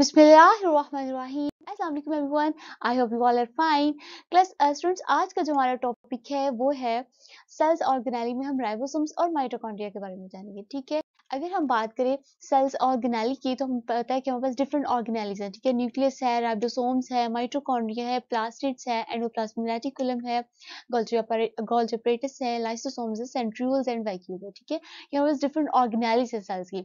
बिस्मिल्लाहिर्रहमानिर्रहीम अस्सलाम वालेकुम everyone I hope you all are fine class students आज का जो हमारा टॉपिक है वो है सेल्स और में हम राइबोसोम्स और माइटोकॉन्ड्रिया के बारे में जानेंगे ठीक है अगर हम बात करें सेल्स ऑर्गेनाइल की तो हम पता है कि हमारे पास डिफरेंट ऑर्गेनाइल्स है ठीक है न्यूक्लियस है राइडोसोम्स है माइट्रोकॉन्ड्रिया है प्लास्टिड्स है एंडोप्लाज्मिक है गोल्जोपरेटिस है लाइसोसोम्स है सेंट्रियोल्स एंड वैक्यूल है ठीक है हमारे पास डिफरेंट ऑर्गेनाइल्स है सेल्स की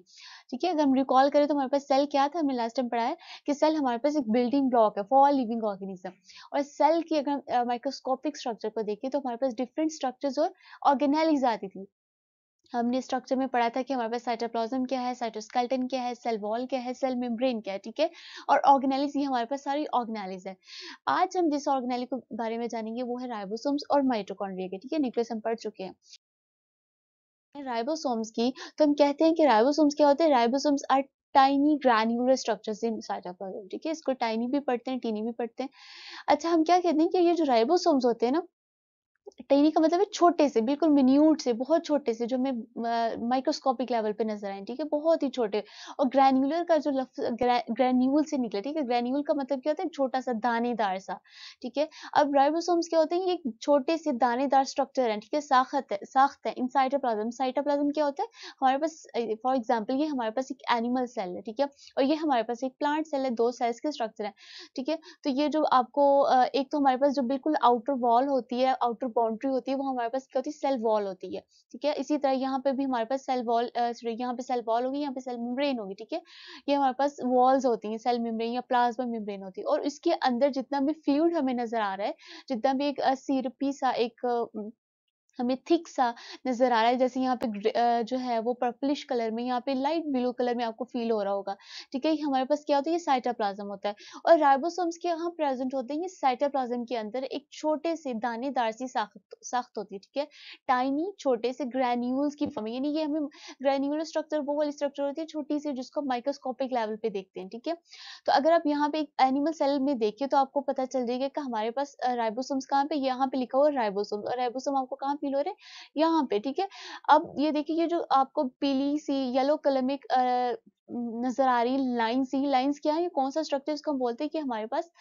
ठीक है अगर हम रिकॉल करें तो हमारे पास सेल क्या था हमने लास्ट टाइम पढ़ा है कि सेल हमारे पास एक बिल्डिंग ब्लॉक है फॉर लिविंग ऑर्गेनिज्म और सेल की अगर माइक्रोस्कोपिक स्ट्रक्चर को देखें तो हमारे पास डिफरेंट स्ट्रक्चर्स और ऑर्गेनाइल्स आती थी हमने स्ट्रक्चर में पढ़ा था कि हमारे पास साइटोप्लाज्म क्या है साइटोस्केल्टन क्या है सेल वॉल क्या है सेल मेम्ब्रेन क्या है ठीक है और ऑर्गेनाइलिज ये हमारे पास सारी ऑर्गेनाइलिज है आज हम जिस ऑर्गेनाइल के बारे में जानेंगे वो है राइबोसोम्स और माइटोकॉन्ड्रिया के ठीक है न्यूक्लियस हम पढ़ चुके हैं राइबोसोम्स की तो हम कहते हैं कि राइबोसोम्स क्या होते हैं ribosomes are tiny granular structures in cytoplasm ठीक है इसको टाइनी भी पढ़ते हैं टीनी भी पढ़ते हैं अच्छा हम क्या कहते हैं कि ये जो राइबोसोम्स होते हैं ना टेरी का मतलब है छोटे से बिल्कुल मिन्यूट से बहुत छोटे से जो हमें माइक्रोस्कोपिक लेवल पे नजर आए ठीक है बहुत ही छोटे और ग्रैन्यूलर का जो लफ्ज ग्रैन्यूल से निकला ठीक है ग्रैन्यूल का मतलब क्या होता है छोटा सा दानेदार सा ठीक है अब राइबोसोम्स क्या होते हैं ये छोटे से दानेदार स्ट्रक्चर है ठीक है साखत है साख्त है इन साइटोप्लाज्म साइटोप्लाज्म क्या होता है हमारे पास फॉर एग्जाम्पल ये हमारे पास एक एनिमल सेल है ठीक है और ये हमारे पास एक प्लांट सेल है दो सेल्स के स्ट्रक्चर है ठीक है तो ये जो आपको एक तो हमारे पास जो बिल्कुल आउटर वॉल होती है आउटर बाउंड्री होती है वो हमारे पास क्या होती है सेल वॉल होती है ठीक है इसी तरह यहाँ पे भी हमारे पास सेल वॉल यहाँ पे सेल वॉल होगी यहाँ पे सेल मेम्ब्रेन होगी ठीक है ये हमारे पास वॉल्स होती हैं सेल मेम्ब्रेन या प्लाज्मा मेम्ब्रेन होती है और इसके अंदर जितना भी फ्यूड हमें नजर आ रहा है जितना भी एक सीरपी सा एक हमें थिक सा नजर आ रहा है जैसे यहाँ पे जो है वो पर्पलिश कलर में यहाँ पे लाइट ब्लू कलर में आपको फील हो रहा होगा ठीक है हमारे पास क्या होता है ये साइटाप्लाज्म होता है और राइबोसोम्स के यहाँ प्रेजेंट होते हैं ये साइटाप्लाज्म के अंदर एक छोटे से दानेदार सी साख्त साख्त होती है ठीक है टाइनी छोटे से ग्रेन्यूल्स की फॉर्म यानी ये हमें ग्रेन्यूलर स्ट्रक्चर वो वाली स्ट्रक्चर होती है छोटी सी जिसको माइक्रोस्कोपिक लेवल पे देखते हैं ठीक है तो अगर आप यहाँ पे एक एनिमल सेल में देखिए तो आपको पता चल जाएगा कि हमारे पास राइबोसोम्स कहाँ पे यहाँ पे लिखा हुआ राइबोसोम और राइबोसोम आपको कहाँ फील हो रहे हैं यहाँ पे ठीक है अब ये देखिए ये जो आपको पीली सी येलो कलर में नजर आ रही लाइन्स ही लाइन्स क्या है ये कौन सा स्ट्रक्चर इसको हम बोलते हैं कि हमारे पास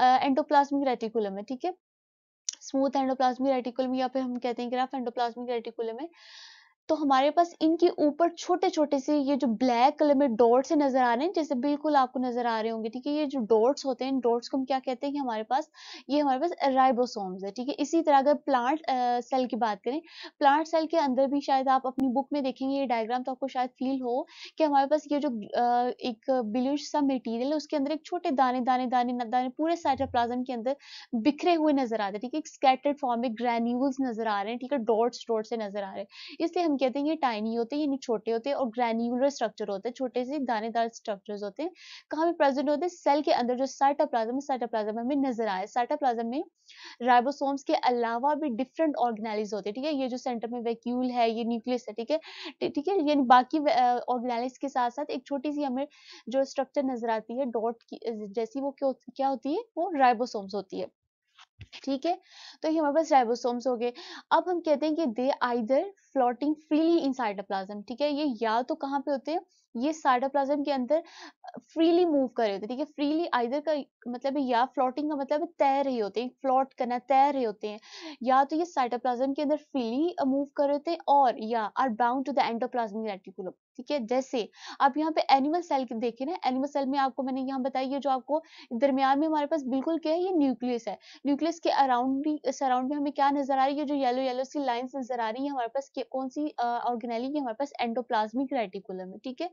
एंटोप्लाज्मिक रेटिकुलम है ठीक है स्मूथ एंडोप्लाज्मिक रेटिकुलम या फिर हम कहते हैं ग्राफ एंडोप्लाज्मिक रेटिकुलम है तो हमारे पास इनके ऊपर छोटे छोटे से ये जो ब्लैक कलर में डॉट्स नजर आ रहे हैं जैसे बिल्कुल आपको नजर आ रहे होंगे ठीक है ये जो डॉट्स होते हैं डॉट्स को हम क्या कहते हैं हमारे पास ये हमारे पास राइबोसोम्स है ठीक है इसी तरह अगर प्लांट सेल की बात करें प्लांट सेल के अंदर भी शायद आप अपनी बुक में देखेंगे ये डायग्राम तो आपको शायद फील हो कि हमारे पास ये जो एक बिलुश सा मेटीरियल है उसके अंदर एक छोटे दाने दाने दाने दाने पूरे साइटोप्लाज्म के अंदर बिखरे हुए नजर आते हैं ठीक है स्कैटर्ड फॉर्म में ग्रेन्यूल्स नजर आ रहे हैं ठीक है डॉट्स डॉट्स से नजर आ रहे हैं इसलिए हम कहते हैं ये टाइनी होते हैं यानी छोटे होते हैं और ग्रेन्यूलर स्ट्रक्चर होते हैं छोटे से दानेदार स्ट्रक्चर्स होते हैं कहाँ पे प्रेजेंट होते हैं सेल के अंदर जो साइटोप्लाज्म साइटोप्लाज्म हमें नजर आया साइटोप्लाज्म में राइबोसोम्स के अलावा भी डिफरेंट ऑर्गेनाइज होते हैं ठीक है ये जो सेंटर में वैक्यूल है ये न्यूक्लियस है ठीक है ठीक है यानी बाकी ऑर्गेनाइज के साथ साथ एक छोटी सी हमें जो स्ट्रक्चर नजर आती है डॉट की जैसी वो क्या होती है वो राइबोसोम्स होती है ठीक है तो ये हमारे पास राइबोसोम्स हो गए अब हम कहते हैं कि they either floating freely in cytoplasm ठीक है ये या तो कहाँ पे होते हैं ये साइटोप्लाज्म के अंदर फ्रीली मूव कर रहे होते हैं ठीक है फ्रीली आइदर का मतलब या फ्लोटिंग का मतलब तैर रहे होते हैं फ्लोट करना तैर रहे होते हैं या तो ये साइटोप्लाज्म के अंदर फ्रीली मूव कर रहे होते हैं और या are bound to the endoplasmic reticulum ठीक है जैसे आप यहाँ पे एनिमल सेल देखे ना एनिमल सेल में आपको मैंने यहाँ बताई ये जो आपको दरमियान में हमारे पास बिल्कुल क्या है ये न्यूक्लियस है न्यूक्लियस के अराउंड सराउंड में हमें क्या नजर आ रही है जो येलो येलो सी लाइन नजर आ रही है हमारे पास के कौन सी ऑर्गेनेली की हमारे पास एंडोप्लाज्मिक रेटिकुलम है ठीक है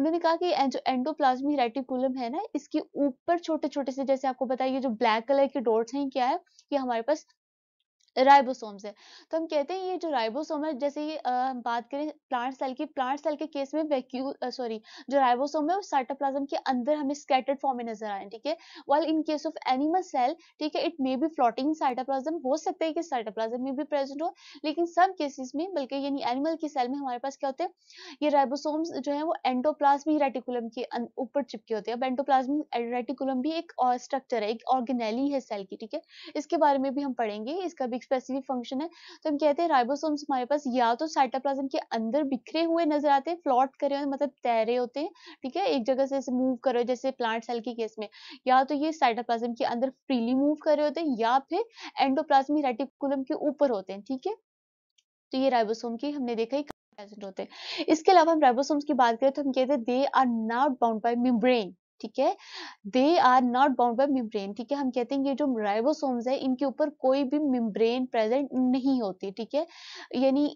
उन्होंने कहा कि जो एंडोप्लाज्मिक रेटिकुलम है ना इसके ऊपर छोटे छोटे से जैसे आपको बताइए जो ब्लैक कलर के डॉट्स हैं क्या है कि हमारे पास राइबोसोम्स है तो हम कहते हैं ये जो राइबोसोम है जैसे ये हम बात करें प्लांट सेल की प्लांट सेल के केस में वैक्यू सॉरी जो राइबोसोम है वो साइटोप्लाज्म के अंदर हमें स्कैटर्ड फॉर्म में नजर आए ठीक है well in case of animal cell ठीक है it may be floating cytoplasm हो सकता है कि साइटोप्लाज्म में भी प्रेजेंट हो लेकिन सब केसेस में बल्कि यानी एनिमल की सेल में हमारे पास क्या होते हैं ये राइबोसोम्स जो है वो एंडोप्लाज्मिक रेटिकुलम के अं, ऊपर चिपके होते हैं अब एंडोप्लाज्मिक रेटिकुलम भी एक स्ट्रक्चर है एक ऑर्गेनेली है सेल की ठीक है इसके बारे में भी हम पढ़ेंगे इसका भी स्पेसिफिक फंक्शन है तो हम कहते हैं राइबोसोम्स हमारे पास या तो साइटोप्लाज्म के अंदर बिखरे हुए नजर आते हैं फ्लॉट करे मतलब तैरे होते हैं ठीक है एक जगह से मूव कर रहे करो जैसे प्लांट सेल के केस में या तो ये साइटोप्लाज्म के अंदर फ्रीली मूव कर रहे होते हैं या फिर एंडोप्लाज्मिक रेटिकुलम के ऊपर होते हैं ठीक है तो ये राइबोसोम की हमने देखा ही प्रेजेंट होते हैं इसके अलावा हम राइबोसोम्स की बात करें तो हम कहते हैं they are not bound by membrane ठीक है they are not bound by membrane ठीक है हम कहते हैं ये जो राइबोसोम्स है इनके ऊपर कोई भी मिम्ब्रेन प्रेजेंट नहीं होती ठीक है यानी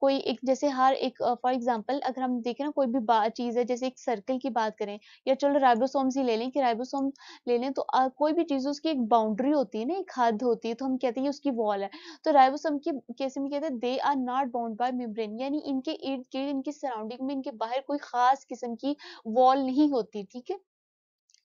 कोई एक जैसे हर एक फॉर एग्जांपल अगर हम देखें ना कोई भी चीज़ है जैसे एक सर्कल की बात करें या चलो राइबोसोम्स ही ले लें कि राइबोसोम ले लें तो आ, कोई भी चीज़ उसकी एक बाउंड्री होती है ना एक हद होती है तो हम कहते हैं उसकी वॉल है तो राइबोसोम की कैसे में कहते हैं they are not bound by membrane यानी इनके इर्द गिर्द इनकी सराउंडिंग में इनके बाहर कोई खास किस्म की वॉल नहीं होती ठीक है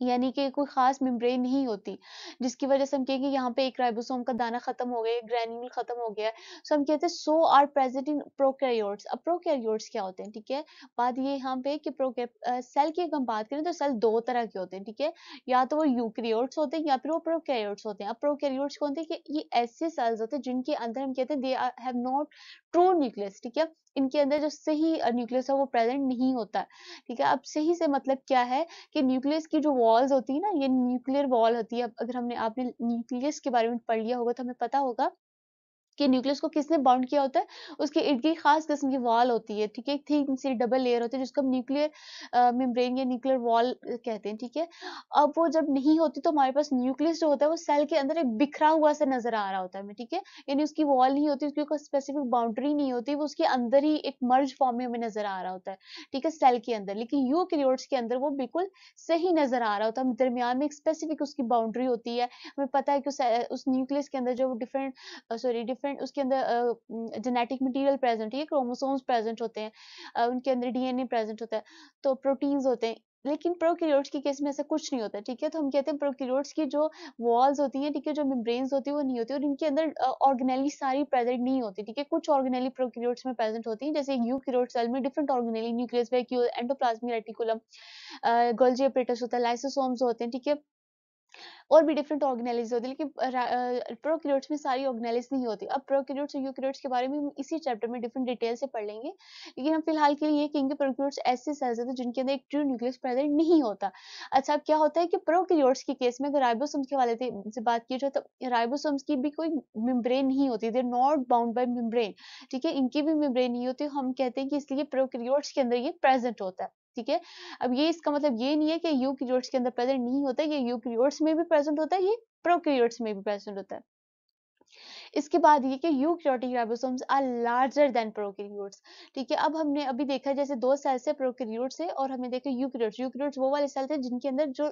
यानी कि कोई खास मेम्ब्रेन नहीं होती जिसकी वजह से हम कहेंगे यहाँ पे एक राइबोसोम का दाना खत्म हो गया ग्रैन्यूल खत्म हो गया सो हम कहते हैं so are present in prokaryotes अब प्रोकैरियोट्स क्या होते हैं ठीक है बात ये यहाँ पे कि प्रोके सेल की अगर हम बात करें तो सेल दो तरह के होते हैं ठीक है या तो वो यूक्रियोट्स होते हैं या फिर वो प्रोकैरियोट्स होते हैं अब प्रोकैरियोट्स कौन थे कि ये ऐसे सेल्स होते हैं जिनके अंदर हम कहते हैं they have not true nucleus ठीक है इनके अंदर जो सही न्यूक्लियस है वो प्रेजेंट नहीं होता ठीक है अब सही से मतलब क्या है कि न्यूक्लियस की जो वॉल्स होती है ना ये न्यूक्लियर वॉल होती है अगर हमने आपने न्यूक्लियस के बारे में पढ़ लिया होगा तो हमें पता होगा कि न्यूक्लियस को किसने बाउंड किया होता है उसके इर्द गिर्द खास किस्म की वॉल होती है ठीक है थिंक सी डबल लेयर होती है जिसको हम न्यूक्लियर मेम्ब्रेन या न्यूक्लियर वॉल कहते हैं ठीक है अब वो जब नहीं होती तो हमारे पास न्यूक्लियस जो होता है वो सेल के अंदर एक बिखरा हुआ सा नजर आ रहा होता है ठीक है यानी उसकी वॉल नहीं होती उसकी कोई स्पेसिफिक बाउंड्री नहीं होती वो उसके अंदर ही एक मर्ज फॉर्म में हमें नजर आ रहा होता है ठीक है सेल के अंदर लेकिन यू के अंदर वो बिल्कुल सही नजर आ रहा होता है दरमियान में एक स्पेसिफिक उसकी बाउंड्री होती है हमें पता है कि उस न्यूक्लियस के अंदर जो डिफरेंट सॉरी डिफरेंट डिफरेंट उसके अंदर जेनेटिक मटेरियल प्रेजेंट है क्रोमोसोम्स प्रेजेंट होते हैं उनके अंदर डीएनए प्रेजेंट होता है तो प्रोटीन्स होते हैं लेकिन प्रोक्रियोट्स की केस में ऐसा कुछ नहीं होता ठीक है तो हम कहते हैं प्रोक्रियोट्स की जो वॉल्स होती हैं ठीक है जो मेम्ब्रेन्स होती है वो नहीं होती और इनके अंदर ऑर्गेनेली सारी प्रेजेंट नहीं होती ठीक है कुछ ऑर्गेनेली प्रोक्रियोट्स में प्रेजेंट होती हैं जैसे यू यूक्रियोट सेल में different organelle nucleus endoplasmic reticulum Golgi operators होता है लाइसोसोम्स होते हैं ठीक है और भी डिफरेंट ऑर्गेनाइज होती है लेकिन प्रोक्रियोट्स में सारी ऑर्गेनाइज नहीं होती अब प्रोक्रियोट्स और यूक्रियोट्स के बारे में हम इसी चैप्टर में डिफरेंट डिटेल से पढ़ लेंगे लेकिन हम फिलहाल के लिए कहेंगे प्रोक्रियोट्स ऐसे सेल्स होते जिनके अंदर एक ट्रू न्यूक्लियस प्रेजेंट नहीं होता अच्छा अब क्या होता है कि प्रोक्रियोट्स के केस में अगर राइबोसोम्स के वाले से बात की जाए तो राइबोसोम्स की भी कोई मेम्ब्रेन नहीं होती there not bound by membrane ठीक है इनकी भी मेम्ब्रेन नहीं होती हम कहते हैं कि इसलिए प्रोक्रियोट्स के अंदर ये प्रेजेंट होता है ठीक है अब ये इसका मतलब ये नहीं है कि यूक्रियोट्स के अंदर प्रेजेंट नहीं होता ये यूक्रियोट्स में भी प्रेजेंट होता है ये प्रोक्रियोट्स में भी प्रेजेंट होता है इसके बाद ये कि eukaryotic ribosomes are larger than prokaryotes ठीक है अब हमने अभी देखा जैसे दो सेल्स से प्रोकैरियोट्स है और हमने देखा यूक्रियोट्स यूक्रियोट्स वो वाले सेल्स हैं जिनके अंदर जो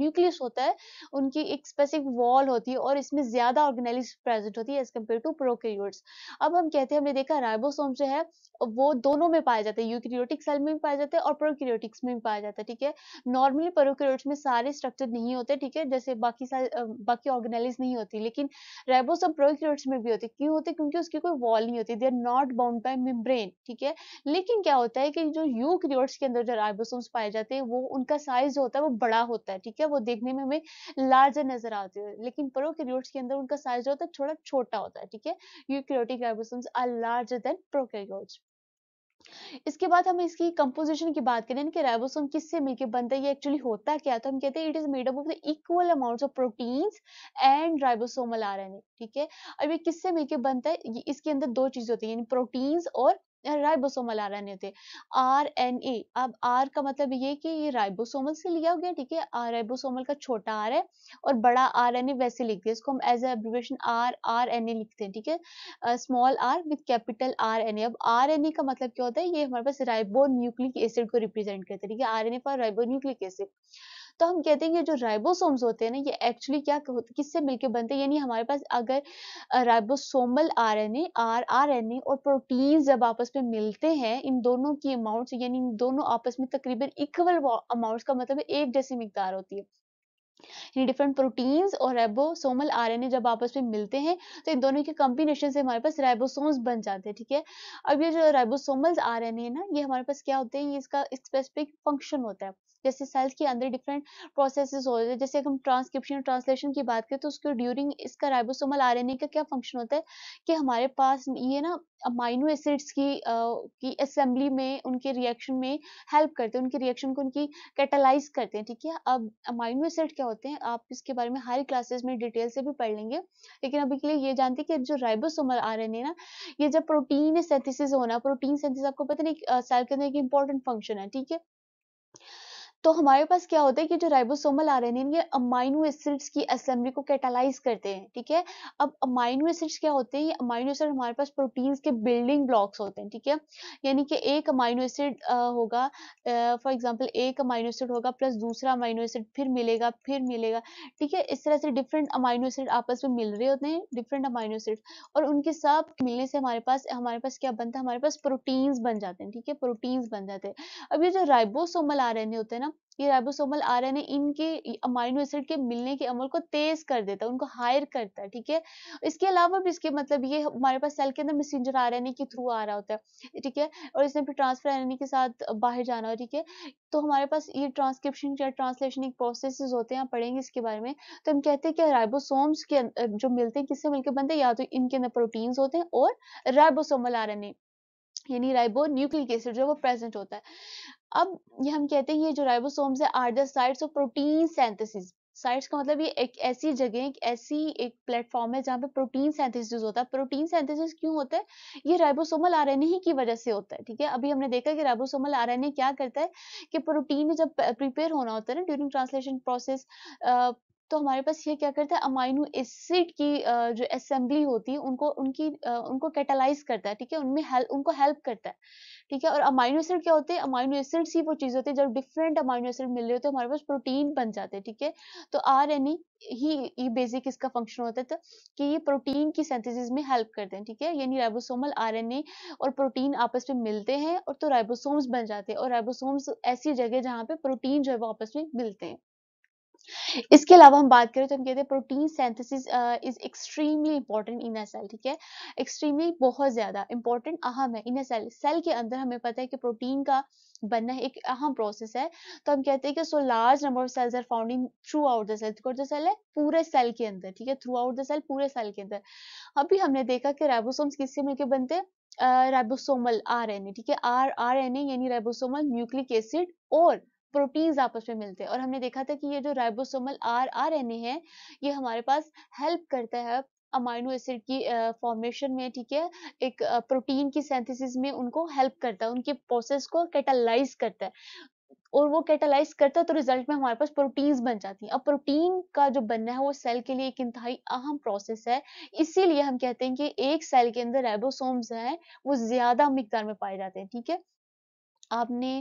न्यूक्लियस होता है उनकी एक स्पेसिफिक वॉल होती है और इसमें ज्यादा ऑर्गेनाइज प्रेजेंट होती है एज कम्पेयर टू प्रोक्रियोट्स अब हम कहते हैं हमने देखा राइबोसोम जो है वो दोनों में पाया जाता है यूक्रियोटिक सेल में भी पाया जाता है और प्रोक्रियोटिक्स में भी पाया जाता है ठीक है नॉर्मली प्रोक्रियोट्स में सारे स्ट्रक्चर नहीं होते ठीक है जैसे बाकी बाकी ऑर्गेनाइज नहीं होती लेकिन राइबोसोम प्रोक्रियोट बर्ड्स में भी होते क्यों होते क्योंकि उसकी कोई वॉल नहीं होती they are not bound by membrane ठीक है लेकिन क्या होता है कि जो यू के अंदर जो राइबोसोम्स पाए जाते हैं वो उनका साइज जो होता है वो बड़ा होता है ठीक है वो देखने में हमें लार्जर नजर आते हैं लेकिन प्रोकैरियोट्स के अंदर उनका साइज जो होता है थोड़ा छोटा होता है ठीक है eukaryotic ribosomes are larger than prokaryotes इसके बाद हम इसकी कंपोजिशन की बात करें कि राइबोसोम किससे मिलकर बनता है ये एक्चुअली होता क्या तो हम कहते हैं it is made up of the equal amounts of proteins and ribosomal RNA ठीक है अब ये किससे मिलकर बनता है इसके अंदर दो चीजें होती है प्रोटीन्स और राइबोसोमल आर एन होते आर एन ए अब आर का मतलब ये कि ये राइबोसोमल से लिया हो गया ठीक है राइबोसोमल का छोटा आर है और बड़ा आर एन ए वैसे लिखते हैं इसको हम as abbreviation R R N A लिखते हैं ठीक है small R with capital R N A अब आर एन ए का मतलब क्या होता है ये हमारे पास राइबो न्यूक्लिक एसिड को रिप्रेजेंट करते हैं ठीक है R N A for ribo nucleic acid तो हम कहते हैं ये जो राइबोसोम्स होते हैं ना ये एक्चुअली क्या किससे मिलकर बनते हैं यानी हमारे पास अगर ribosomal R N R R N A और प्रोटीन जब आपस में मिलते हैं इन दोनों की अमाउंट यानी इन दोनों आपस में तकरीबन इक्वल अमाउंट का मतलब एक जैसी मकदार होती है डिफरेंट प्रोटीन्स और रेबोसोमल आरएनए जब आपस में मिलते हैं तो इन दोनों के कॉम्बिनेशन से हमारे पास राइबोसोम्स बन जाते हैं ठीक है अब ये जो राइबोसोमल आरएनए ना ये हमारे पास क्या होते हैं ये इसका स्पेसिफिक फंक्शन होता है जैसे सेल्स के अंदर डिफरेंट प्रोसेस हो रहे हैं जैसे हम ट्रांसक्रिप्शन ट्रांसलेशन की बात करें तो उसके ड्यूरिंग इसका राइबोसोमल आरएनए का क्या फंक्शन होता है कि हमारे पास ये ना अमाइनो एसिड्स की आ, की असेंबली में उनके रिएक्शन में हेल्प करते हैं उनके रिएक्शन को उनकी कैटलाइज करते हैं ठीक है अब अमाइनो एसिड क्या होते हैं आप इसके बारे में हर क्लासेस में डिटेल से भी पढ़ लेंगे लेकिन अभी के लिए ये जानते हैं कि जो राइबोसोमल आरएनए ना ये जब प्रोटीन सेंथिसिस होना प्रोटीन सेंथिस आपको पता नहीं सेल के अंदर एक इंपॉर्टेंट फंक्शन है ठीक है तो हमारे पास क्या होता है कि जो राइबोसोमल आ हैं ये अमाइनो एसिड्स की असेंबली को कैटालाइज करते हैं ठीक है अब अमाइनो एसिड्स क्या होते हैं ये अमाइनो एसिड हमारे पास प्रोटीन्स के बिल्डिंग ब्लॉक्स होते हैं ठीक है यानी कि एक अमाइनो एसिड होगा फॉर एग्जाम्पल एक अमाइनो एसिड होगा प्लस दूसरा अमाइनो एसिड फिर मिलेगा फिर मिलेगा ठीक है इस तरह से डिफरेंट अमाइनो एसिड आपस में मिल रहे होते हैं डिफरेंट अमाइनो एसिड और उनके सब मिलने से हमारे पास हमारे पास क्या बनता है हमारे पास प्रोटीन्स बन जाते हैं ठीक है प्रोटीन्स बन जाते हैं अब ये जो राइबोसोमल रहे होते हैं ना ये राइबोसोमल आरएनए इनके अमाइनो एसिड के मिलने के अमल को तेज कर देता है उनको हायर करता है ठीक है इसके अलावा भी इसके मतलब ये हमारे पास सेल के अंदर मैसेंजर आरएनए के थ्रू आ रहा होता है ठीक है और इसने फिर ट्रांसफर आरएनए के साथ बाहर जाना हो ठीक है तो हमारे पास ये ट्रांसक्रिप्शन या ट्रांसलेशन प्रोसेस होते हैं आप पढ़ेंगे इसके बारे में तो हम कहते हैं कि राइबोसोम्स के अं, जो मिलते हैं किससे मिलकर बनते हैं या तो इनके अंदर प्रोटीन्स होते हैं और राइबोसोमल आरएनए यानी राइबो न्यूक्लिक एसिड जो वो प्रेजेंट होता है अब ये हम कहते हैं ये जो राइबोसोम्स है are the sites of protein synthesis sites का मतलब ये एक ऐसी जगह एक ऐसी एक प्लेटफॉर्म है जहाँ पे प्रोटीन सेंथेसिस होता है प्रोटीन सेंथेसिस क्यों होता है ये राइबोसोमल आरएनए की वजह से होता है ठीक है अभी हमने देखा कि राइबोसोमल आरएनए क्या करता है कि प्रोटीन जब प्रिपेयर होना होता है ना ड्यूरिंग ट्रांसलेशन प्रोसेस तो हमारे पास ये क्या करता है अमाइनो एसिड की जो असेंबली होती है उनको उनकी उनको कैटालाइज करता है ठीक है उनमें हेल्प उनको हेल्प करता है ठीक है और अमाइनो एसिड क्या होते हैं अमाइनो एसिड ही वो चीज़ होती है जब डिफरेंट अमाइनो एसिड मिल रहे होते हैं हमारे पास प्रोटीन बन जाते हैं ठीक है तो आर एन ई ही ये बेसिक इसका फंक्शन होता है तो कि ये प्रोटीन की सिंथेसिस में हेल्प करते हैं ठीक है यानी राइबोसोमल आरएनए और प्रोटीन आपस में मिलते हैं और तो राइबोसोम्स बन जाते हैं और राइबोसोम्स ऐसी जगह जहाँ पे प्रोटीन जो है वो आपस में मिलते हैं इसके अलावा हम बात करें तो हम कहते हैं protein synthesis is extremely important in a cell ठीक है एक्सट्रीमली बहुत ज़्यादा इंपॉर्टेंट अहम है इन अ सेल सेल के अंदर हमें पता है कि प्रोटीन का बनना एक अहम प्रोसेस है तो हम कहते हैं कि so large number of cells are found in throughout the cell जो सेल है पूरे सेल के अंदर ठीक है थ्रू आउट द सेल पूरे सेल के अंदर अभी हमने देखा कि राइबोसोम्स किससे मिलकर बनते हैं राइबोसोमल आरएनए ठीक है आर आरएनए यानी राइबोसोमल न्यूक्लिक एसिड और प्रोटीन्स आपस में मिलते हैं और हमने देखा था कि ये जो राइबोसोमल आर आर है ये हमारे पास हेल्प करता है अमाइनो एसिड की फॉर्मेशन में ठीक है एक प्रोटीन की सिंथेसिस में उनको हेल्प करता है उनके प्रोसेस को कैटालाइज करता है और वो कैटालाइज करता है तो रिजल्ट में हमारे पास प्रोटीन्स बन जाती हैं अब प्रोटीन का जो बनना है वो सेल के लिए एक इंतहाई अहम प्रोसेस है इसीलिए हम कहते हैं कि एक सेल के अंदर राइबोसोम्स हैं वो ज्यादा मिकदार में पाए जाते हैं ठीक है आपने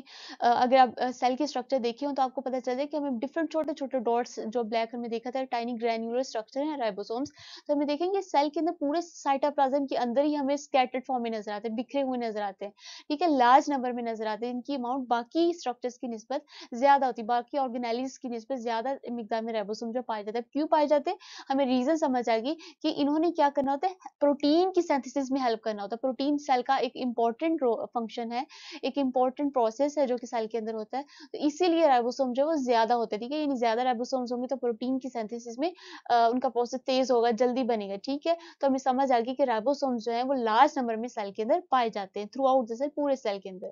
अगर आप सेल की स्ट्रक्चर देखे हो तो आपको पता चले कि हमें डिफरेंट छोटे छोटे डॉट्स जो ब्लैक हमने देखा था टाइनी ग्रेन्यूलर स्ट्रक्चर है राइबोसोम्स तो हमें देखेंगे सेल के अंदर पूरे साइटोप्लाज्म के अंदर ही हमें स्कैटर्ड फॉर्म में नजर आते हैं बिखरे हुए नजर आते हैं ठीक है लार्ज नंबर में नजर आते हैं इनकी अमाउंट बाकी स्ट्रक्चर्स की नस्बत ज्यादा होती है बाकी ऑर्गेनाइलिस की नस्बत ज्यादा मिकदार में राइबोसोम जो पाए जाते हैं क्यों पाए जाते हैं हमें रीजन समझ आएगी कि इन्होंने क्या करना होता है प्रोटीन की सेंथिस में हेल्प करना होता है प्रोटीन सेल का एक इंपॉर्टेंट फंक्शन है एक इंपॉर्टेंट डिफरेंट प्रोसेस है जो कि सेल के अंदर होता है तो इसीलिए राइबोसोम जो है वो ज्यादा होते हैं ठीक है यानी ज्यादा राइबोसोम्स होंगे तो प्रोटीन की सिंथेसिस में उनका प्रोसेस तेज होगा जल्दी बनेगा ठीक है तो हमें समझ आ गई कि राइबोसोम जो है वो लार्ज नंबर में सेल के अंदर पाए जाते हैं थ्रू आउट द सेल पूरे सेल के अंदर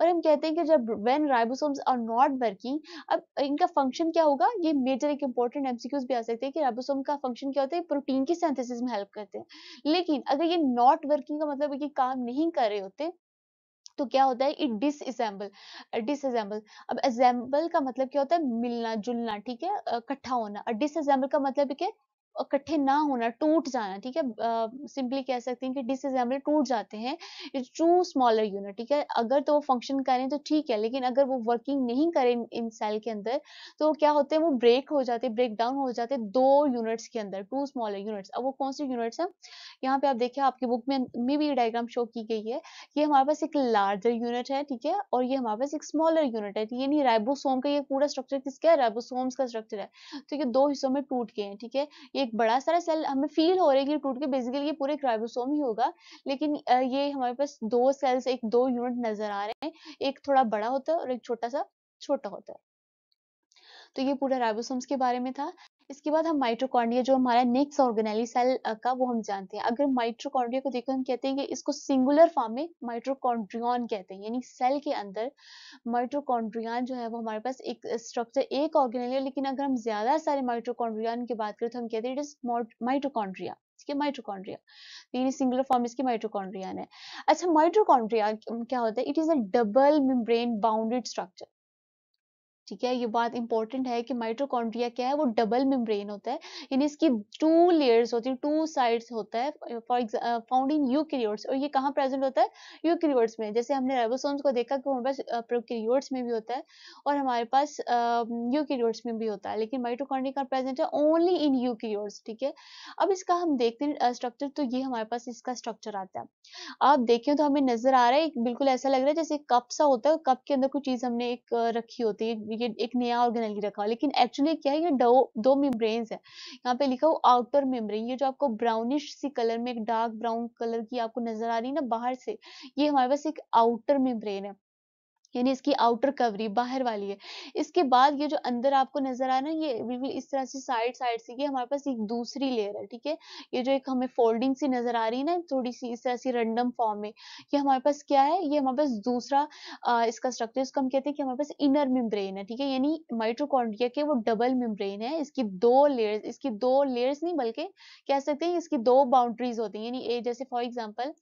और हम कहते हैं कि जब when ribosomes are not working अब इनका फंक्शन क्या होगा ये मेजर एक इंपॉर्टेंट एमसीक्यूज भी आ सकते हैं कि राइबोसोम का फंक्शन क्या होता है प्रोटीन की सिंथेसिस में हेल्प करते हैं लेकिन अगर ये नॉट वर्किंग का मतलब है कि काम नहीं कर रहे होते तो क्या होता है इट डिसम्बल डिसम्बल अब एजेंबल का मतलब क्या होता है मिलना जुलना ठीक है इकट्ठा होना और डिसम्बल का मतलब क्या इकट्ठे ना होना टूट जाना ठीक है सिंपली कह सकते हैं कि डिसम्बल टूट जाते हैं इट्स टू स्मॉलर यूनिट ठीक है अगर तो वो फंक्शन करें तो ठीक है लेकिन अगर वो वर्किंग नहीं करें इन सेल के अंदर तो क्या होते हैं वो ब्रेक हो जाते ब्रेक डाउन हो जाते दो यूनिट्स के अंदर टू स्मॉलर यूनिट्स अब वो कौन से यूनिट्स हैं यहाँ पे आप देखिए आपकी बुक में में भी डायग्राम शो की गई है ये हमारे पास एक लार्जर यूनिट है ठीक है और ये हमारे पास एक स्मॉलर यूनिट है ये नहीं राइबोसोम का ये पूरा स्ट्रक्चर किसका है राइबोसोम्स का स्ट्रक्चर है तो ये दो हिस्सों में टूट गए हैं ठीक है ये एक बड़ा सारा सेल हमें फील हो रहा है कि टूट के बेसिकली ये पूरे क्राइबोसोम ही होगा लेकिन ये हमारे पास दो सेल्स एक दो यूनिट नजर आ रहे हैं एक थोड़ा बड़ा होता है और एक छोटा सा छोटा होता है तो ये पूरा राइबोसोम्स के बारे में था इसके बाद हम माइट्रोकॉन्डिया जो हमारा नेक्स्ट ऑर्गेनाइल सेल का वो हम जानते हैं अगर माइट्रोकॉन्ड्रिया को देखो हम कहते हैं कि इसको सिंगुलर फॉर्म में माइट्रोकॉन्ड्रियन कहते हैं यानी सेल के अंदर माइट्रोकॉन्ड्रियन जो है वो हमारे पास एक स्ट्रक्चर एक है लेकिन अगर हम ज्यादा सारे माइट्रोकॉन्ड्रियन की बात करें तो हम कहते हैं it is mitochondria mitochondria singular form इसकी माइट्रोकॉन्ड्रियन है अच्छा माइट्रोकॉन्ड्रिया क्या होता है it is a double membrane bounded structure ठीक है ये बात इंपॉर्टेंट है कि माइट्रोकॉन्ड्रिया क्या है वो डबल मेम्ब्रेन होता है यानी इसकी टू लेयर्स होती है टू साइड्स होता है फॉर फाउंड इन यूक्रियोट्स और ये कहाँ प्रेजेंट होता है यूक्रियोट्स में जैसे हमने राइबोसोम्स को देखा कि हमारे पास प्रोक्रियोट्स uh, में भी होता है और हमारे पास यूक्रियोट्स um, में भी होता है लेकिन माइट्रोकॉन्ड्रिया का प्रेजेंट है ओनली इन यूक्रियोट्स ठीक है अब इसका हम देखते हैं स्ट्रक्चर uh, तो ये हमारे पास इसका स्ट्रक्चर आता है आप देखें तो हमें नजर आ रहा है बिल्कुल ऐसा लग रहा है जैसे कप सा होता है कप के अंदर कोई चीज हमने एक uh, रखी होती है ये एक नया ऑर्गेनल रखा लेकिन एक्चुअली क्या है ये दो दो मेम्ब्रेन है यहाँ पे लिखा हुआ आउटर मेम्ब्रेन ये जो आपको ब्राउनिश सी कलर में एक डार्क ब्राउन कलर की आपको नजर आ रही है ना बाहर से ये हमारे पास एक आउटर मेम्ब्रेन है यानी इसकी आउटर कवरी बाहर वाली है इसके बाद ये जो अंदर आपको नजर आ रहा है ये बिल्कुल इस तरह से साइड साइड से ये हमारे पास एक दूसरी लेयर है ठीक है ये जो एक हमें फोल्डिंग सी नजर आ रही है ना थोड़ी सी इस तरह से रैंडम फॉर्म में ये हमारे पास क्या है ये हमारे पास दूसरा आ, इसका स्ट्रक्चर इसको हम कहते हैं कि हमारे पास इनर मिम्ब्रेन है ठीक है यानी माइट्रोकॉन्ड्रिया के वो डबल मिम्ब्रेन है इसकी दो लेयर इसकी दो लेयर्स नहीं बल्कि कह सकते हैं इसकी दो बाउंड्रीज होती है यानी जैसे फॉर एग्जाम्पल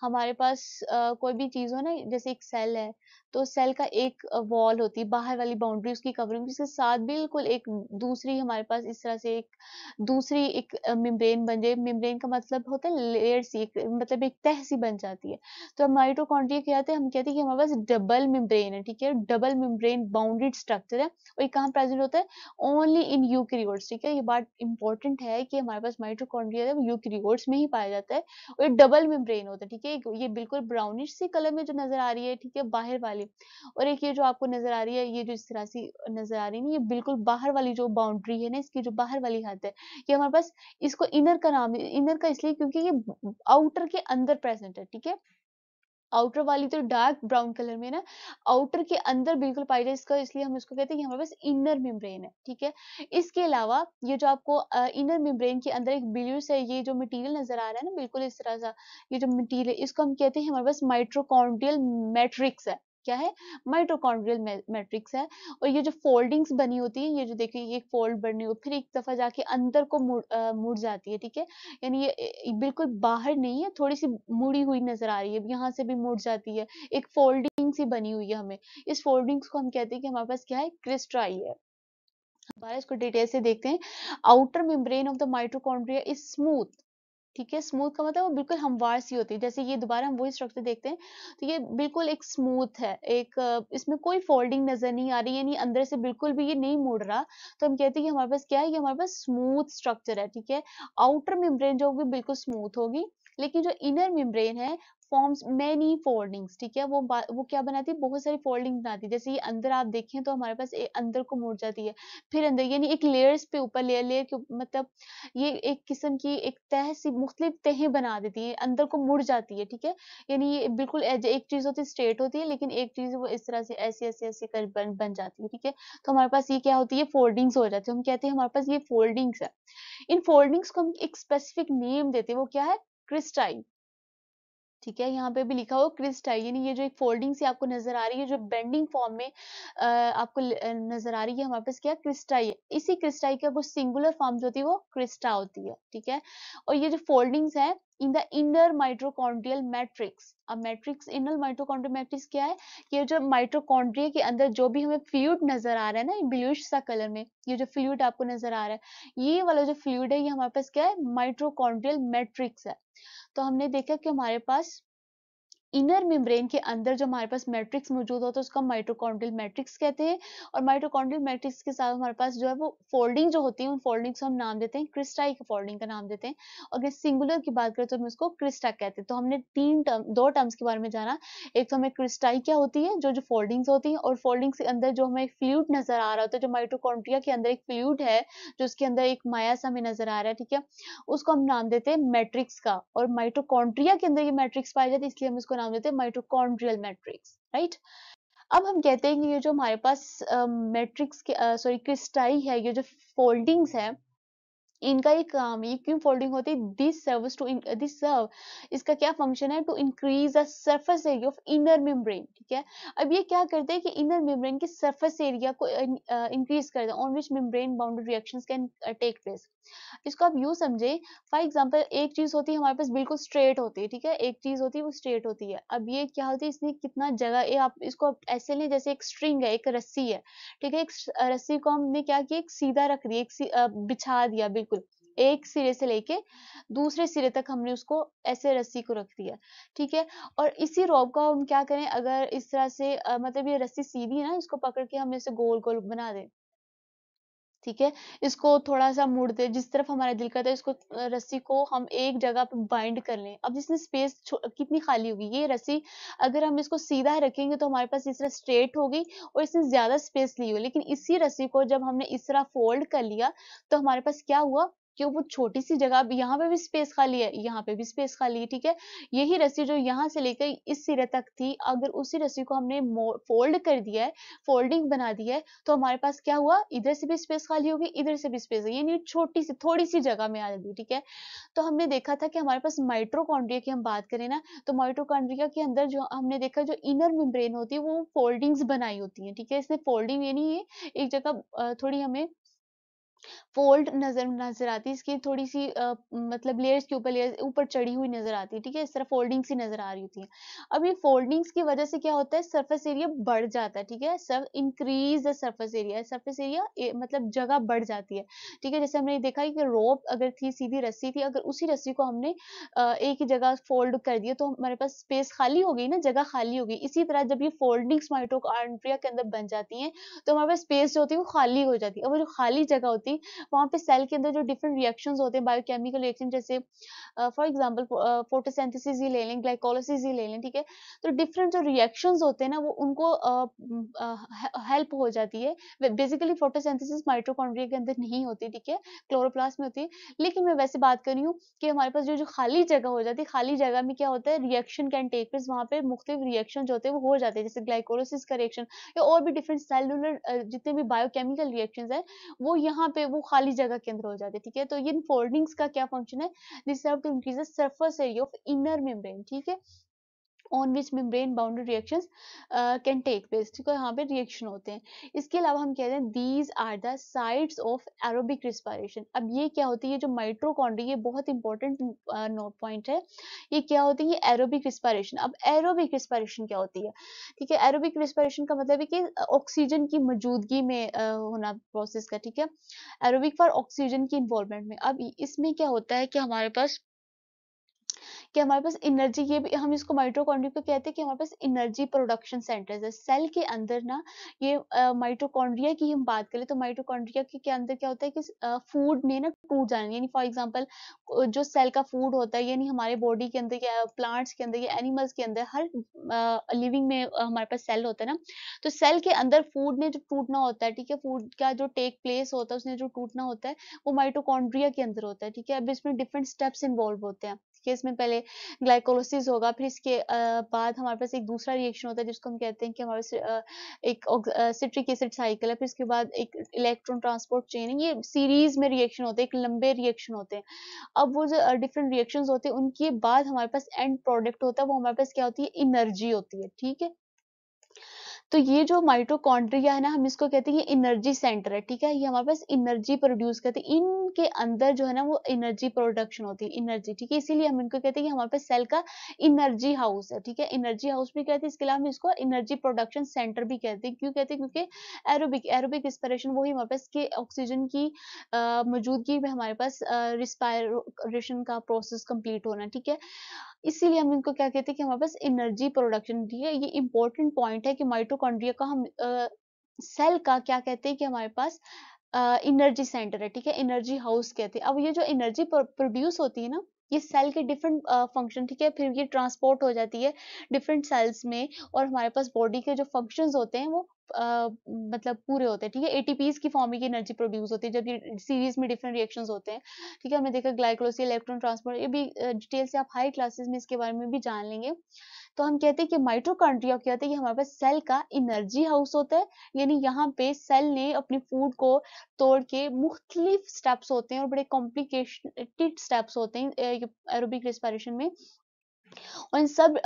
हमारे पास कोई भी चीज हो ना जैसे एक सेल है तो सेल का एक वॉल होती है बाहर वाली बाउंड्री उसकी कवरिंग उसके साथ बिल्कुल एक दूसरी हमारे पास इस तरह से एक दूसरी एक मेम्ब्रेन बन जाए मेम्ब्रेन का मतलब होता है लेयर सी एक मतलब एक तह सी बन जाती है तो माइटोकॉन्ड्रिया क्या है हम कहते हैं कि हमारे पास डबल मेम्ब्रेन है ठीक है डबल मिम्ब्रेन बाउंड्रेड स्ट्रक्चर है और ये कहाँ प्रेजेंट होता है ओनली इन यूक्रियोड्स ठीक है ये बात इंपॉर्टेंट है कि हमारे पास माइटोकॉन्ड्रिया है यूक्रियोड्स में ही पाया जाता है और ये डबल मिम्ब्रेन होता है ठीक है ये बिल्कुल ब्राउनिश सी कलर में जो नजर आ रही है ठीक है बाहर वाली चलिए और एक ये जो आपको नजर आ रही है ये जो इस तरह सी नजर आ रही है ये बिल्कुल बाहर वाली जो बाउंड्री है ना इसकी जो बाहर वाली हद है ये हमारे पास इसको इनर का नाम इनर का इसलिए क्योंकि ये आउटर के अंदर प्रेजेंट है ठीक है आउटर वाली तो डार्क ब्राउन कलर में ना आउटर के अंदर बिल्कुल पाई जाए इसका इसलिए हम इसको कहते हैं कि हमारे पास इनर मेम्ब्रेन है ठीक है इसके अलावा ये जो आपको इनर मेम्ब्रेन के अंदर एक बिल्यूस है ये जो मटेरियल नजर आ रहा है ना बिल्कुल इस तरह सा ये जो मटेरियल है इसको हम कहते हैं हमारे पास माइट्रोकॉन्ड्रियल मैट्रिक्स है क्या है माइट्रोकॉन्ड्रियल मैट्रिक्स है और ये जो फोल्डिंग्स बनी होती है ये जो देखिए ये फोल्ड बनी हो फिर एक दफा जाके अंदर को मुड़ मुड़ जाती है ठीक है यानी ये बिल्कुल बाहर नहीं है थोड़ी सी मुड़ी हुई नजर आ रही है यहाँ से भी मुड़ जाती है एक फोल्डिंग सी बनी हुई है हमें इस फोल्डिंग्स को हम कहते हैं कि हमारे पास क्या है क्रिस्ट्राई है हमारा इसको डिटेल से देखते हैं outer membrane of the mitochondria is smooth ठीक है स्मूथ का मतलब वो बिल्कुल हमवार सी होती है जैसे ये दोबारा हम वही स्ट्रक्चर देखते हैं तो ये बिल्कुल एक स्मूथ है एक इसमें कोई फोल्डिंग नजर नहीं आ रही यानी अंदर से बिल्कुल भी ये नहीं मुड़ रहा तो हम कहते हैं कि हमारे पास क्या है ये हमारे पास स्मूथ स्ट्रक्चर है ठीक है आउटर मेम्ब्रेन जो होगी बिल्कुल स्मूथ होगी लेकिन जो इनर मेम्ब्रेन है फॉर्म्स मैनी फोल्डिंग्स ठीक है वो वो क्या बनाती है बहुत सारी फोल्डिंग बनाती है जैसे ये अंदर आप देखें तो हमारे पास ए, अंदर को मुड़ जाती है फिर अंदर यानी एक लेयर्स पे ऊपर लेयर लेयर के मतलब ये एक किस्म की एक तह सी मुख्तलिफ तहें बना देती है अंदर को मुड़ जाती है ठीक है यानी ये बिल्कुल एक चीज होती है स्ट्रेट होती है लेकिन एक चीज वो इस तरह से ऐसे ऐसे ऐसे कर बन, बन जाती है ठीक है तो हमारे पास ये क्या होती है फोल्डिंग्स हो जाती है हम कहते हैं हमारे पास ये फोल्डिंग्स है इन फोल्डिंग्स को हम एक स्पेसिफिक नेम देते हैं वो क्या है क्रिस्टाइन ठीक है यहाँ पे भी लिखा हो क्रिस्टाइल यानी ये जो एक फोल्डिंग सी आपको नजर आ रही है जो बेंडिंग फॉर्म में आपको नजर आ रही है हमारे पास क्या क्रिस्टाइल इसी क्रिस्टाइल का कुछ सिंगुलर फॉर्म जो होती है वो क्रिस्टा होती है ठीक है और ये जो फोल्डिंग्स है in the inner mitochondrial matrix अब मैट्रिक्स इनर माइट्रोकॉन्ड्रियल मैट्रिक्स क्या है ये जो माइट्रोकॉन्ड्रिया के अंदर जो भी हमें फ्लूड नजर आ रहा है ना ब्लूश सा कलर में ये जो फ्लूड आपको नजर आ रहा है ये वाला जो फ्लूड है ये हमारे पास क्या है माइट्रोकॉन्ड्रियल मैट्रिक्स है तो हमने देखा कि हमारे पास इनर मेम्ब्रेन के अंदर जो हमारे पास मैट्रिक्स मौजूद होता है उसका माइट्रोकॉन्ड्रियल मैट्रिक्स कहते हैं और माइट्रोकॉन्ड्रियल मैट्रिक्स के साथ हमारे पास जो है वो फोल्डिंग जो होती है उन फोल्डिंग को हम नाम देते हैं क्रिस्टाई की फोल्डिंग का नाम देते हैं और अगर सिंगुलर की बात करें तो हम इसको क्रिस्टा कहते हैं तो हमने तीन टर्म दो टर्म्स के बारे में जाना एक तो हमें क्रिस्टाई क्या होती है जो जो फोल्डिंग्स होती है और फोल्डिंग्स के अंदर जो हमें फ्लूड नजर आ रहा होता है जो माइट्रोकॉन्ड्रिया के अंदर एक फ्लूड है जो उसके अंदर एक मायास हमें नजर आ रहा है ठीक है उसको हम नाम देते हैं मैट्रिक्स का और माइट्रोकॉन्ड्रिया के अंदर ये मैट्रिक्स पाया जाता है इसलिए हम इसको नाम देते हैं माइट्रोकॉन्ड्रियल मैट्रिक्स राइट अब हम कहते हैं कि ये जो हमारे पास मैट्रिक्स के सॉरी क्रिस्टाई है ये जो फोल्डिंग्स है इनका ये काम ये क्यों फोल्डिंग होती है this serves to this serve इसका क्या फंक्शन है to increase the surface area of inner membrane ठीक है अब ये क्या करते हैं कि इनर मेम्ब्रेन की सरफेस एरिया को इंक्रीज करते हैं on which membrane boundary reactions can take place इसको आप यू समझे फॉर एग्जाम्पल एक चीज़ होती है हमारे पास बिल्कुल स्ट्रेट होती है ठीक है एक चीज़ होती है वो स्ट्रेट होती है अब ये क्या होती है इसमें कितना जगह ये आप इसको ऐसे लें जैसे एक स्ट्रिंग है एक रस्सी है ठीक है एक रस्सी को हमने क्या किया एक सीधा रख दिया एक बिछा दिया बिल्कुल एक सिरे से लेके दूसरे सिरे तक हमने उसको ऐसे रस्सी को रख दिया ठीक है और इसी रोब का हम क्या करें अगर इस तरह से आ, मतलब ये रस्सी सीधी है ना इसको पकड़ के हम इसे गोल गोल बना दें ठीक है इसको थोड़ा सा मुड़ दे जिस तरफ हमारा दिल करता है इसको रस्सी को हम एक जगह पे बाइंड कर लें अब जिसने स्पेस कितनी खाली होगी ये रस्सी अगर हम इसको सीधा रखेंगे तो हमारे पास इस तरह स्ट्रेट होगी और इसने ज्यादा स्पेस ली होगी लेकिन इसी रस्सी को जब हमने इस तरह फोल्ड कर लिया तो हमारे पास क्या हुआ क्यों वो छोटी सी जगह यहाँ पे भी स्पेस खाली है यहाँ पे भी स्पेस खाली है ठीक है यही रस्सी जो यहाँ से लेकर इस सिरे तक थी अगर उसी रस्सी को हमने फोल्ड कर दिया है फोल्डिंग बना दिया है तो हमारे पास क्या हुआ इधर से भी स्पेस खाली होगी इधर से भी स्पेस यानी छोटी सी थोड़ी सी जगह में आ जाती ठीक है तो हमने देखा था कि हमारे पास माइट्रोकॉन्ड्रिया की हम बात करें ना तो माइट्रोकॉन्ड्रिया के अंदर जो हमने देखा जो इनर मेम्ब्रेन होती है वो फोल्डिंग्स बनाई होती है ठीक है इसने फोल्डिंग यानी एक जगह थोड़ी हमें फोल्ड नजर नजर आती है इसकी थोड़ी सी आ, मतलब लेयर्स के ऊपर लेयर्स ऊपर चढ़ी हुई नजर आती है ठीक है इस तरह फोल्डिंग्स ही नजर आ रही होती है अब ये फोल्डिंग्स की वजह से क्या होता है सरफेस एरिया बढ़ जाता है ठीक है सब increase the surface area surface area मतलब जगह बढ़ जाती है ठीक है जैसे हमने देखा कि रोप अगर थी सीधी रस्सी थी अगर उसी रस्सी को हमने आ, एक ही जगह फोल्ड कर दिया तो हमारे पास स्पेस खाली हो गई ना जगह खाली हो गई इसी तरह जब ये फोल्डिंग्स माइटोकॉन्ड्रिया के अंदर बन जाती है तो हमारे पास स्पेस जो होती है वो खाली हो जाती है अब जो खाली जगह होती है थी वहाँ पे सेल के अंदर जो डिफरेंट रिएक्शंस होते हैं बायोकेमिकल रिएक्शन जैसे फॉर एग्जांपल फोटोसेंथिस ही ले लें ग्लाइकोलिसिस ही ले लें ठीक है तो डिफरेंट जो रिएक्शंस होते हैं ना वो उनको हेल्प हो जाती है बेसिकली फोटोसेंथिस माइट्रोकॉन्ड्रिया के अंदर नहीं होती ठीक है क्लोरोप्लास्ट में होती है लेकिन मैं वैसे बात कर रही हूँ कि हमारे पास जो जो खाली जगह हो जाती है खाली जगह में क्या होता है रिएक्शन कैन टेक प्लेस वहाँ पे मुख्तलिफ रिएक्शन जो होते हैं वो हो जाते हैं जैसे ग्लाइकोलिसिस का रिएक्शन या और भी डिफरेंट सेलुलर जितने भी बायोकेमिकल रिएक्शन है वो यहाँ पे पे वो खाली जगह के अंदर हो जाते ठीक है तो इन फोल्डिंग्स का क्या फंक्शन है this have to increase the surface area of inner membrane ठीक है on which membrane boundary reactions can take place ठीक है यहाँ पे रिएक्शन होते हैं इसके अलावा हम कह रहे हैं these are the sides of aerobic respiration अब ये क्या होती है जो माइट्रोकॉन्ड्री ये बहुत इंपॉर्टेंट नोट पॉइंट है ये क्या होती है एरोबिक रिस्पायरेशन अब एरोबिक रिस्पायरेशन क्या होती है ठीक है एरोबिक रिस्पायरेशन का मतलब है कि ऑक्सीजन uh, की मौजूदगी में uh, होना प्रोसेस का ठीक है एरोबिक फॉर ऑक्सीजन की इन्वॉल्वमेंट में अब इसमें क्या होता है कि हमारे पास कि हमारे पास एनर्जी ये भी हम इसको माइट्रोकॉन्ड्रिया को कहते हैं कि हमारे पास एनर्जी प्रोडक्शन सेंटर्स है सेल के अंदर ना ये माइट्रोकॉन्ड्रिया की हम बात करें तो माइट्रोकॉन्ड्रिया के अंदर क्या होता है कि फूड में ना टूट जाना यानी फॉर एग्जाम्पल जो सेल का फूड होता है यानी हमारे बॉडी के अंदर या प्लांट्स के अंदर या एनिमल्स के अंदर हर लिविंग में हमारे पास सेल होता है ना तो सेल के अंदर फूड में जो टूटना होता है ठीक है फूड का जो टेक प्लेस होता है उसने जो टूटना होता है वो माइटोकॉन्ड्रिया के अंदर होता है ठीक है अब इसमें डिफरेंट स्टेप्स इन्वॉल्व होते हैं केस में पहले ग्लाइकोलोसिस होगा फिर इसके बाद हमारे पास एक दूसरा रिएक्शन होता है जिसको हम कहते हैं कि हमारे एक सिट्रिक एसिड साइकिल है फिर इसके बाद एक इलेक्ट्रॉन ट्रांसपोर्ट चेन ये सीरीज में रिएक्शन होते हैं एक लंबे रिएक्शन होते हैं अब वो जो डिफरेंट रिएक्शन होते हैं उनके बाद हमारे पास एंड प्रोडक्ट होता है वो हमारे पास क्या होती है इनर्जी होती है ठीक है तो ये जो माइटोकॉन्ड्रिया है ना हम इसको कहते हैं ये एनर्जी सेंटर है ठीक है ये हमारे पास एनर्जी प्रोड्यूस करते हैं इनके अंदर जो है ना वो एनर्जी प्रोडक्शन होती है एनर्जी ठीक है इसीलिए हम इनको कहते हैं कि हमारे पास सेल का एनर्जी हाउस है ठीक है एनर्जी हाउस भी कहते हैं इसके अलावा हम इसको एनर्जी प्रोडक्शन सेंटर भी कहते हैं क्यों कहते हैं क्योंकि एरोबिक एरोबिक रिस्पायरेशन वही हमारे पास के ऑक्सीजन की मौजूदगी में हमारे पास रिस्पायरेशन का प्रोसेस कंप्लीट होना ठीक है इसीलिए हम इनको क्या कहते हैं कि हमारे पास एनर्जी प्रोडक्शन है ये इंपॉर्टेंट पॉइंट है कि माइटोकॉन्ड्रिया का हम सेल का क्या कहते हैं कि हमारे पास एनर्जी सेंटर है ठीक है एनर्जी हाउस कहते हैं अब ये जो एनर्जी प्रोड्यूस होती है ना ये सेल के डिफरेंट फंक्शन ठीक है फिर ये ट्रांसपोर्ट हो जाती है डिफरेंट सेल्स में और हमारे पास बॉडी के जो फंक्शन होते हैं वो आ, मतलब पूरे होते हैं ठीक है एटीपीज की फॉर्म की एनर्जी प्रोड्यूस होती है जब ये सीरीज में डिफरेंट रिएक्शंस होते हैं ठीक है हमने देखा ग्लाइकोलोसी इलेक्ट्रॉन ट्रांसपोर्ट ये भी डिटेल से आप हाई क्लासेस में इसके बारे में भी जान लेंगे तो हम कहते हैं कि माइट्रोकांड्रिया कहते हैं कि हमारे पास सेल का एनर्जी हाउस होता है यानी यहाँ पे सेल ने अपनी फूड को तोड़ के मुख्तलिफ स्टेप्स होते हैं और बड़े कॉम्प्लिकेशन स्टेप्स होते हैं एरोबिक रेस्पायरेशन में और इन सब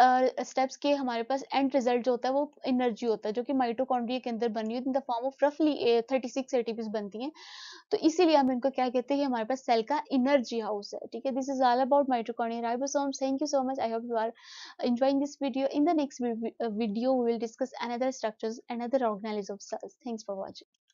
स्टेप्स uh, के हमारे पास एंड रिजल्ट जो होता है वो एनर्जी होता है जो कि माइटोकॉन्ड्रिया के अंदर बनी हुई इन द फॉर्म ऑफ रफली थर्टी सिक्स एटीपीज बनती हैं तो इसीलिए हम इनको क्या कहते हैं हमारे पास सेल का एनर्जी हाउस है ठीक है this is all about mitochondria ribosome thank you so much I hope you are enjoying this video in the next video we will discuss another structures another other of cells thanks for watching